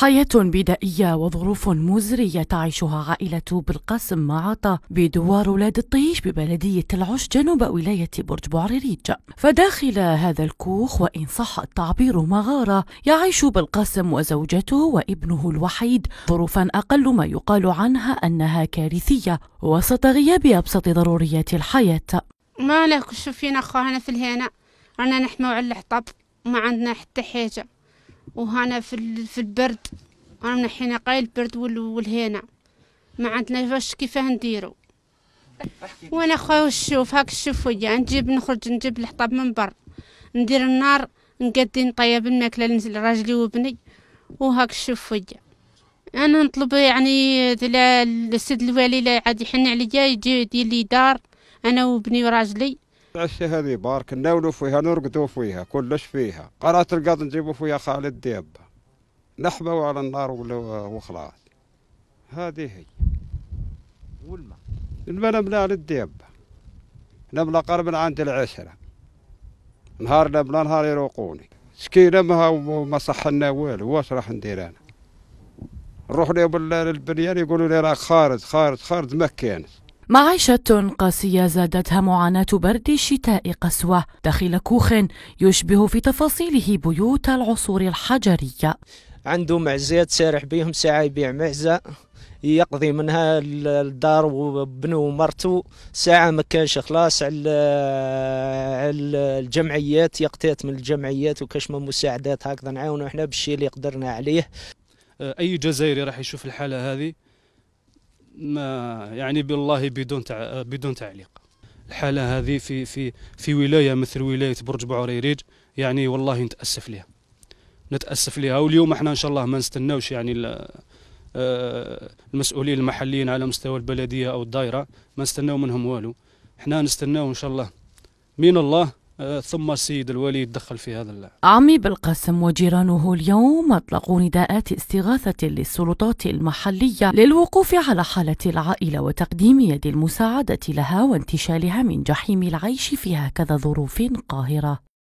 حياة بدائية وظروف مزرية تعيشها عائلة بالقاسم معاطة بدوار ولاد الطيش ببلدية العش جنوب ولاية برج بوعريريج فداخل هذا الكوخ وإن صح التعبير مغارة يعيش بالقاسم وزوجته وابنه الوحيد ظروفا أقل ما يقال عنها أنها كارثية وسط غياب أبسط ضروريات الحياة ما لك شوفين أخوانا في الهنا رانا نحمو على الحطب وما عندنا حتى حاجة وهنا في, في البرد انا من حين قايل البرد والهنا ما عندنا فاش كيفاه نديرو وانا خويا شوف هاك ويا نجيب نخرج نجيب الحطب من برا ندير النار نقدي نطيب الماكلة ننزل راجلي وبني وهاك ويا انا نطلب يعني السيد الوالي لا عاد يحن عليا يجي يدير لي دار انا وبني وراجلي تعشي هذه بارك ناولوا فيها نرقدوا فيها كلش فيها قرات القاض نجيبوا فيها خالد ديب نحبوا على النار وخلاص هذه هي والماء الماء نبلا للديابة نبلا قرب عند العشرة نهار نبلا نهار يروقوني سكينة ما صح لنا والو واش راح ندير أنا نروح لهم للبنيان يقولوا لي راك خارج خارج خارج ما كانش معيشة قاسية زادتها معاناة برد الشتاء قسوة داخل كوخ يشبه في تفاصيله بيوت العصور الحجرية عنده معزة تسارح بيهم ساعة يبيع معزة يقضي منها الدار وابنه ومرته ساعة ما كانش خلاص على الجمعيات يقتات من الجمعيات وكاش من مساعدات هكذا نعاونوا احنا بالشيء اللي قدرنا عليه اي جزائري راح يشوف الحالة هذه ما يعني بالله بدون تع... بدون تعليق الحاله هذه في في في ولايه مثل ولايه برج بعريريج يعني والله نتاسف لها نتاسف لها واليوم احنا ان شاء الله ما نستناوش يعني آه، المسؤولين المحليين على مستوى البلديه او الدائره ما نستناو منهم والو احنا نستناو ان شاء الله من الله آه، ثم السيد الوليد دخل في هذا اللعب عمي بالقاسم وجيرانه اليوم أطلقوا نداءات استغاثة للسلطات المحلية للوقوف على حالة العائلة وتقديم يد المساعدة لها وانتشالها من جحيم العيش في هكذا ظروف قاهرة